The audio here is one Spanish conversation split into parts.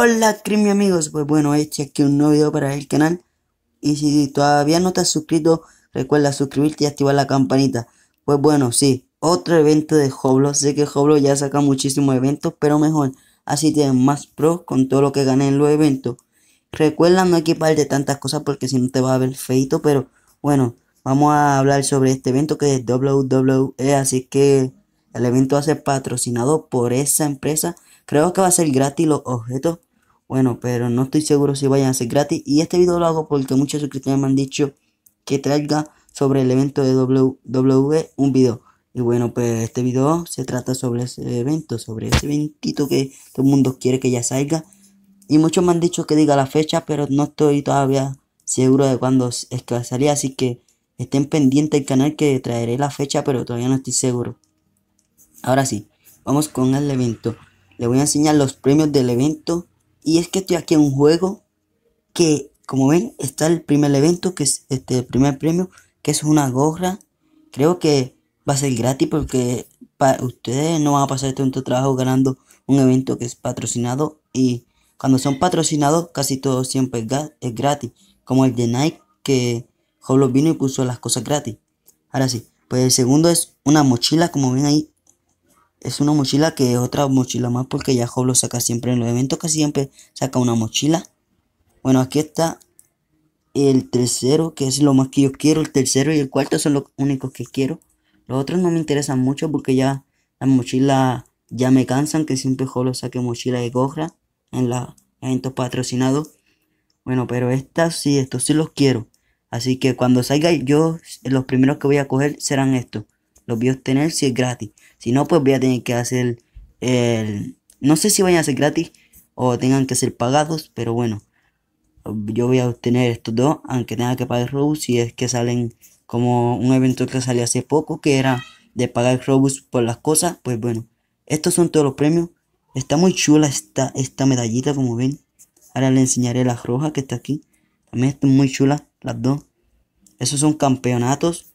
Hola Crimi amigos, pues bueno, hecho aquí un nuevo video para el canal Y si todavía no te has suscrito, recuerda suscribirte y activar la campanita Pues bueno, sí, otro evento de Hoblo, sé que Hoblo ya saca muchísimos eventos, pero mejor Así tienes más pros con todo lo que gané en los eventos Recuerda no equipar de tantas cosas porque si no te va a ver feito, pero bueno Vamos a hablar sobre este evento que es WWE, así que el evento va a ser patrocinado por esa empresa Creo que va a ser gratis los objetos bueno, pero no estoy seguro si vayan a ser gratis. Y este video lo hago porque muchos suscriptores me han dicho que traiga sobre el evento de WWE un video. Y bueno, pues este video se trata sobre ese evento, sobre ese eventito que todo el mundo quiere que ya salga. Y muchos me han dicho que diga la fecha, pero no estoy todavía seguro de cuándo es que va a salir. Así que estén pendientes el canal que traeré la fecha, pero todavía no estoy seguro. Ahora sí, vamos con el evento. Les voy a enseñar los premios del evento y es que estoy aquí en un juego que, como ven, está el primer evento, que es este, el primer premio, que es una gorra. Creo que va a ser gratis porque para ustedes no van a pasar tanto este trabajo ganando un evento que es patrocinado. Y cuando son patrocinados, casi todo siempre es gratis. Como el de Nike, que hollow vino y puso las cosas gratis. Ahora sí, pues el segundo es una mochila, como ven ahí, es una mochila que es otra mochila más porque ya Job lo saca siempre en los eventos casi siempre saca una mochila bueno aquí está el tercero que es lo más que yo quiero el tercero y el cuarto son los únicos que quiero los otros no me interesan mucho porque ya las mochilas ya me cansan que siempre Job saque mochila de gorra. en los eventos patrocinados bueno pero estas sí estos sí los quiero así que cuando salga yo los primeros que voy a coger serán estos los voy a obtener si es gratis. Si no, pues voy a tener que hacer el... No sé si vayan a ser gratis o tengan que ser pagados, pero bueno. Yo voy a obtener estos dos, aunque tenga que pagar Robux si es que salen como un evento que salió hace poco, que era de pagar Robux por las cosas. Pues bueno, estos son todos los premios. Está muy chula esta, esta medallita, como ven. Ahora le enseñaré la roja que está aquí. También están muy chulas las dos. Esos son campeonatos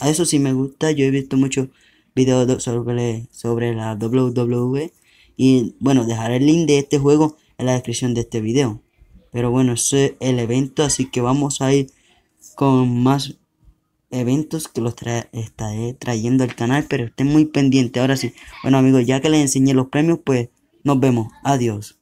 a eso sí me gusta, yo he visto muchos videos sobre, sobre la WWE. Y bueno, dejaré el link de este juego en la descripción de este video. Pero bueno, ese es el evento, así que vamos a ir con más eventos que los tra estaré trayendo al canal, pero estén muy pendientes. Ahora sí, bueno amigos, ya que les enseñé los premios, pues nos vemos. Adiós.